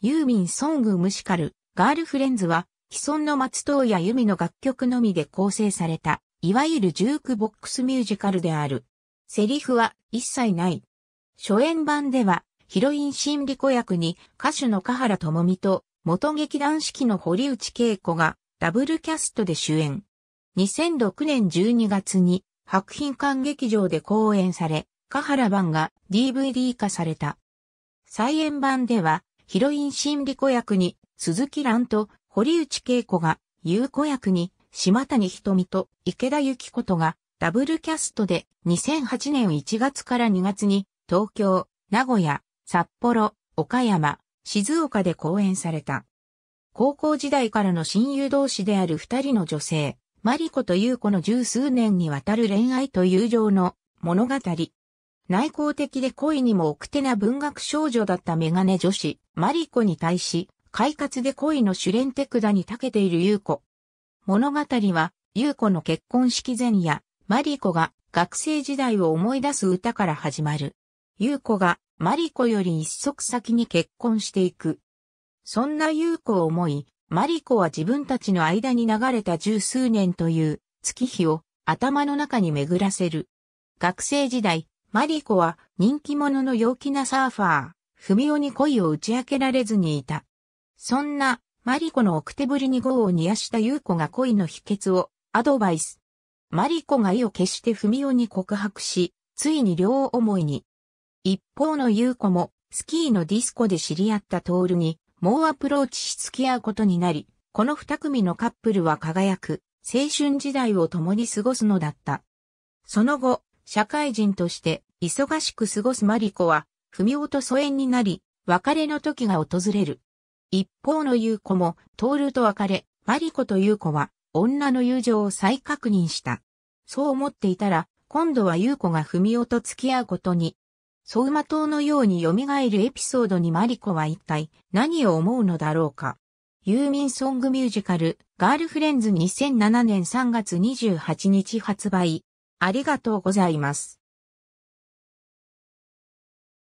ユーミンソングムシカル、ガールフレンズは、既存の松任谷由美の楽曲のみで構成された、いわゆるジュークボックスミュージカルである。セリフは一切ない。初演版では、ヒロイン心理子役に歌手の香原智美と元劇団四季の堀内恵子がダブルキャストで主演。2006年12月に白品館劇場で公演され、香原版が DVD 化された。再演版ではヒロイン心理子役に鈴木蘭と堀内恵子が優子役に島谷ひとみと池田幸子とがダブルキャストで2008年1月から2月に東京、名古屋、札幌、岡山、静岡で公演された。高校時代からの親友同士である二人の女性、マリコと優子の十数年にわたる恋愛と友情の物語。内向的で恋にも奥手な文学少女だったメガネ女子、マリコに対し、快活で恋の主練手管に長けている優子。物語は、優子の結婚式前夜、マリコが学生時代を思い出す歌から始まる。優子がマリコより一足先に結婚していく。そんな優子を思い、マリコは自分たちの間に流れた十数年という月日を頭の中に巡らせる。学生時代、マリコは人気者の陽気なサーファー、文夫に恋を打ち明けられずにいた。そんな、マリコの奥手ぶりに業を煮やした優子が恋の秘訣をアドバイス。マリコが意を決して文夫に告白し、ついに両思いに。一方の優子も、スキーのディスコで知り合ったトールに、猛アプローチし付き合うことになり、この二組のカップルは輝く、青春時代を共に過ごすのだった。その後、社会人として忙しく過ごすマリコは、不明と疎遠になり、別れの時が訪れる。一方の優子も、トールと別れ、マリコと優子は、女の友情を再確認した。そう思っていたら、今度は優子が文夫と付き合うことに。ウマ島のように蘇るエピソードにマリコは一体何を思うのだろうか。ユーミンソングミュージカル、ガールフレンズ2007年3月28日発売。ありがとうございます。